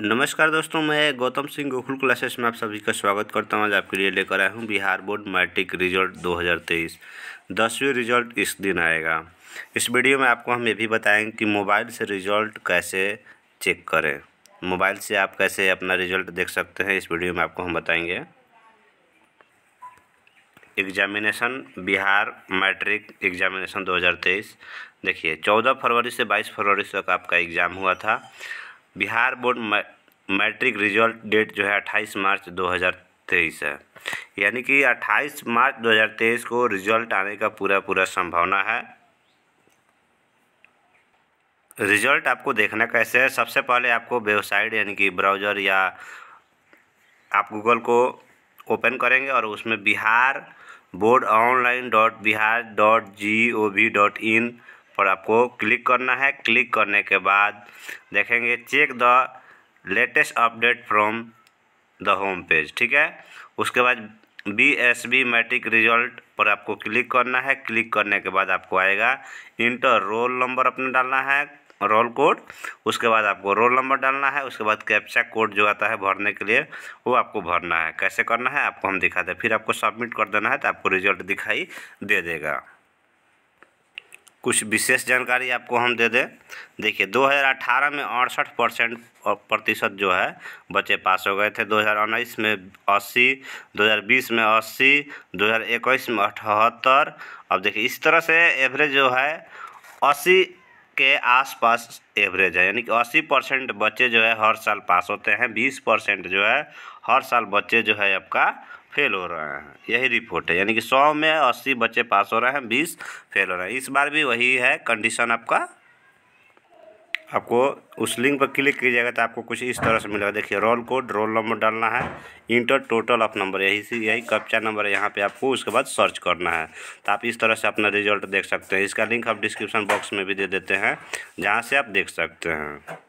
नमस्कार दोस्तों मैं गौतम सिंह गोकुल क्लासेस में आप सभी का स्वागत करता हूं आज आपके लिए लेकर आया हूं बिहार बोर्ड मैट्रिक रिजल्ट 2023 दसवीं रिजल्ट इस दिन आएगा इस वीडियो में आपको हम ये भी बताएंगे कि मोबाइल से रिजल्ट कैसे चेक करें मोबाइल से आप कैसे अपना रिजल्ट देख सकते हैं इस वीडियो में आपको हम बताएँगे एग्जामिनेशन बिहार मैट्रिक एग्जामिनेशन दो देखिए चौदह फरवरी से बाईस फरवरी तक आपका एग्ज़ाम हुआ था Bihar board matric result date जो है 28 मार्च 2023 है यानी कि 28 मार्च 2023 को रिजल्ट आने का पूरा पूरा संभावना है रिजल्ट आपको देखना कैसे है सबसे पहले आपको वेबसाइट यानी कि ब्राउज़र या आप गूगल को ओपन करेंगे और उसमें Bihar board online dot Bihar dot G O V dot in पर आपको क्लिक करना है क्लिक करने के बाद देखेंगे check the latest update from the home page ठीक है उसके बाद B S B matric result पर आपको क्लिक करना है क्लिक करने के बाद आपको आएगा इंटर रोल नंबर अपना डालना है रोल कोड उसके बाद आपको रोल नंबर डालना है उसके बाद कैप्चा कोड जो आता है भरने के लिए वो आपको भरना है कैसे करना है आपको हम दिखा दें फिर आपको सबमिट कर देना है तो आपको रिजल्ट दिखाई दे देगा कुछ विशेष जानकारी आपको हम दे दें देखिए 2018 में अड़सठ परसेंट प्रतिशत जो है बच्चे पास हो गए थे 2019 में 80 2020 में 80 2021 में अठहत्तर अब देखिए इस तरह से एवरेज जो है 80 के आसपास एवरेज है यानी कि 80 परसेंट बच्चे जो है हर साल पास होते हैं 20 परसेंट जो है हर साल बच्चे जो है आपका फेल हो रहे हैं यही रिपोर्ट है यानी कि सौ में अस्सी बच्चे पास हो रहे हैं बीस फेल हो रहे हैं इस बार भी वही है कंडीशन आपका आपको उस लिंक पर क्लिक कीजिएगा तो आपको कुछ इस तरह से मिलेगा देखिए रोल कोड रोल नंबर डालना है इंटर टोटल ऑफ नंबर यही से यही कप्चा नंबर है यहाँ पे आपको उसके बाद सर्च करना है तो आप इस तरह से अपना रिजल्ट देख सकते हैं इसका लिंक आप डिस्क्रिप्शन बॉक्स में भी दे देते हैं जहाँ से आप देख सकते हैं